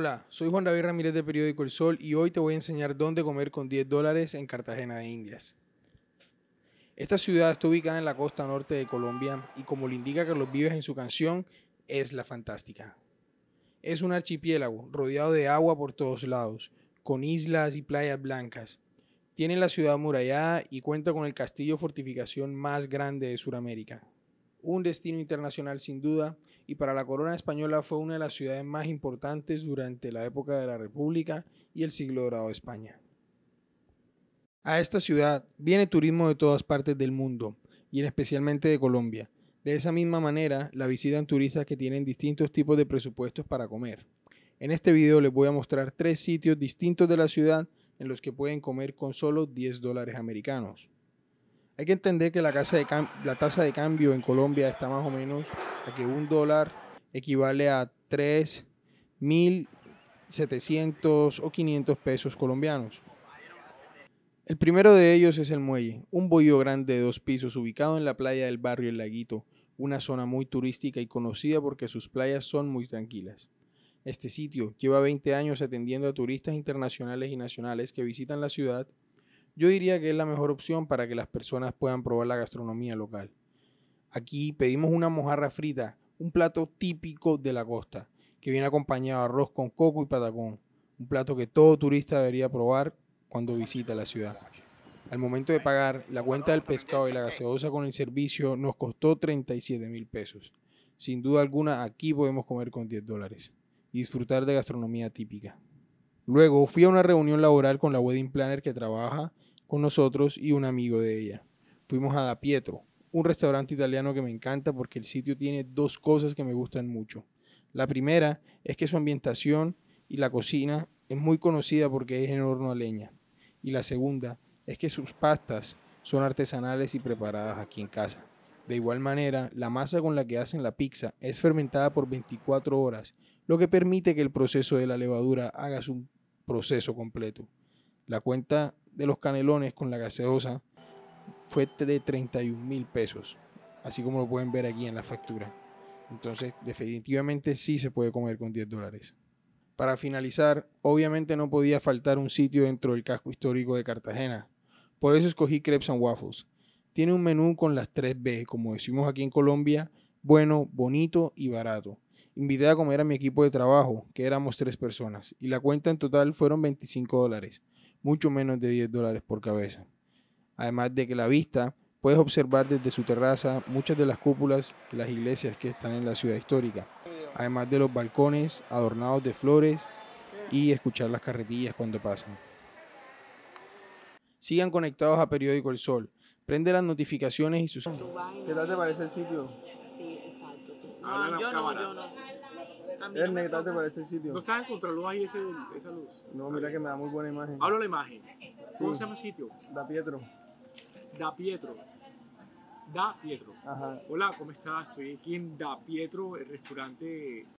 Hola, soy Juan David Ramírez de Periódico El Sol y hoy te voy a enseñar dónde comer con 10 dólares en Cartagena de Indias. Esta ciudad está ubicada en la costa norte de Colombia y como le indica Carlos Vives en su canción, es la fantástica. Es un archipiélago rodeado de agua por todos lados, con islas y playas blancas. Tiene la ciudad amurallada y cuenta con el castillo fortificación más grande de Sudamérica un destino internacional sin duda, y para la corona española fue una de las ciudades más importantes durante la época de la República y el siglo dorado de España. A esta ciudad viene turismo de todas partes del mundo, y en especialmente de Colombia. De esa misma manera, la visitan turistas que tienen distintos tipos de presupuestos para comer. En este video les voy a mostrar tres sitios distintos de la ciudad en los que pueden comer con solo 10 dólares americanos. Hay que entender que la, tasa de cambio en Colombia está más o menos a que un dólar equivale a 3.700 o 500 pesos colombianos. El primero de ellos es el muelle, un bohío grande de dos pisos ubicado en la playa del barrio El Laguito, una zona muy turística y conocida porque sus playas son muy tranquilas. Este sitio lleva 20 años atendiendo a turistas internacionales y nacionales que visitan la ciudad yo diría que es la mejor opción para que las personas puedan probar la gastronomía local. Aquí pedimos una mojarra frita, un plato típico de la costa, que viene acompañado de arroz con coco y patacón, un plato que todo turista debería probar cuando visita la ciudad. Al momento de pagar, la cuenta del pescado y la gaseosa con el servicio nos costó 37 mil pesos. Sin duda alguna, aquí podemos comer con 10 dólares y disfrutar de gastronomía típica. Luego fui a una reunión laboral con la wedding planner que trabaja con nosotros y un amigo de ella. Fuimos a Da Pietro, un restaurante italiano que me encanta porque el sitio tiene dos cosas que me gustan mucho. La primera es que su ambientación y la cocina es muy conocida porque es en horno a leña. Y la segunda es que sus pastas son artesanales y preparadas aquí en casa. De igual manera, la masa con la que hacen la pizza es fermentada por 24 horas, lo que permite que el proceso de la levadura haga su proceso completo. La cuenta de los canelones con la gaseosa fue de 31 mil pesos, así como lo pueden ver aquí en la factura. Entonces, definitivamente sí se puede comer con 10 dólares. Para finalizar, obviamente no podía faltar un sitio dentro del casco histórico de Cartagena. Por eso escogí Crepes and Waffles. Tiene un menú con las 3B, como decimos aquí en Colombia, bueno, bonito y barato. Invité a comer a mi equipo de trabajo, que éramos tres personas, y la cuenta en total fueron 25 dólares mucho menos de 10 dólares por cabeza. Además de que la vista puedes observar desde su terraza muchas de las cúpulas las iglesias que están en la ciudad histórica, además de los balcones adornados de flores y escuchar las carretillas cuando pasan. Sigan conectados a Periódico El Sol. Prende las notificaciones y sus... ¿Qué tal te parece el sitio? Sí, exacto. Ah, te parece el sitio. ¿No está en ahí esa luz? No, mira que me da muy buena imagen. Hablo la imagen. ¿Cómo se llama el sitio? Da Pietro. Da Pietro. Da Pietro. Ajá. Hola, ¿cómo estás? Estoy aquí en Da Pietro, el restaurante